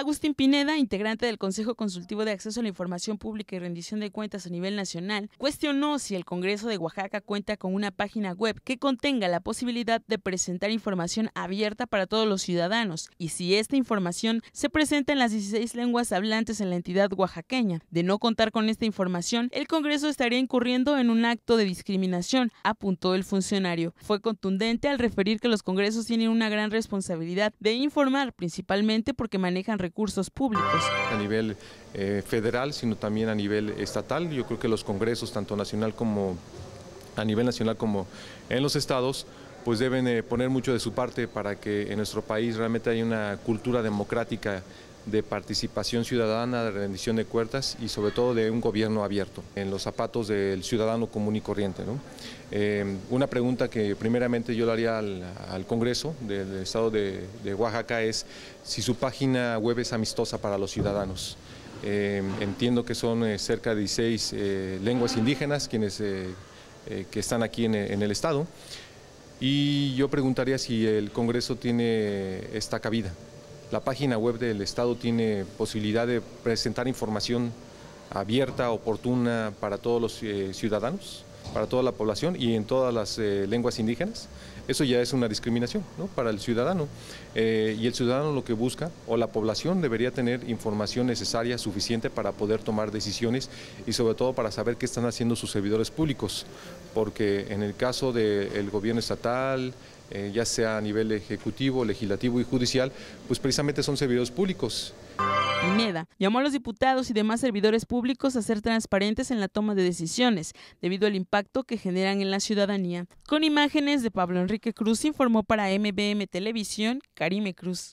Agustín Pineda, integrante del Consejo Consultivo de Acceso a la Información Pública y Rendición de Cuentas a nivel nacional, cuestionó si el Congreso de Oaxaca cuenta con una página web que contenga la posibilidad de presentar información abierta para todos los ciudadanos y si esta información se presenta en las 16 lenguas hablantes en la entidad oaxaqueña. De no contar con esta información, el Congreso estaría incurriendo en un acto de discriminación, apuntó el funcionario. Fue contundente al referir que los congresos tienen una gran responsabilidad de informar, principalmente porque manejan recursos públicos. A nivel eh, federal, sino también a nivel estatal, yo creo que los congresos, tanto nacional como a nivel nacional como en los estados, pues deben eh, poner mucho de su parte para que en nuestro país realmente haya una cultura democrática de participación ciudadana, de rendición de cuentas y sobre todo de un gobierno abierto, en los zapatos del ciudadano común y corriente. Eh, una pregunta que primeramente yo le haría al, Congreso del, Estado de, Oaxaca es si su página web es amistosa para los ciudadanos. Eh, entiendo que son eh, cerca de 16 lenguas indígenas quienes que están aquí en el Estado y yo preguntaría si el Congreso tiene esta cabida. La página web del Estado tiene posibilidad de presentar información abierta, oportuna para todos los eh, ciudadanos para toda la población y en todas las eh, lenguas indígenas, eso ya es una discriminación para el ciudadano. Eh, y el ciudadano lo que busca, o la población debería tener información necesaria, suficiente para poder tomar decisiones y sobre todo para saber qué están haciendo sus servidores públicos, porque en el caso del gobierno estatal, eh, ya sea a nivel ejecutivo, legislativo y judicial, pues precisamente son servidores públicos. Pineda, llamó a los diputados y demás servidores públicos a ser transparentes en la toma de decisiones, debido al impacto que generan en la ciudadanía. Con imágenes de Pablo Enrique Cruz informó para MBM Televisión Karime Cruz.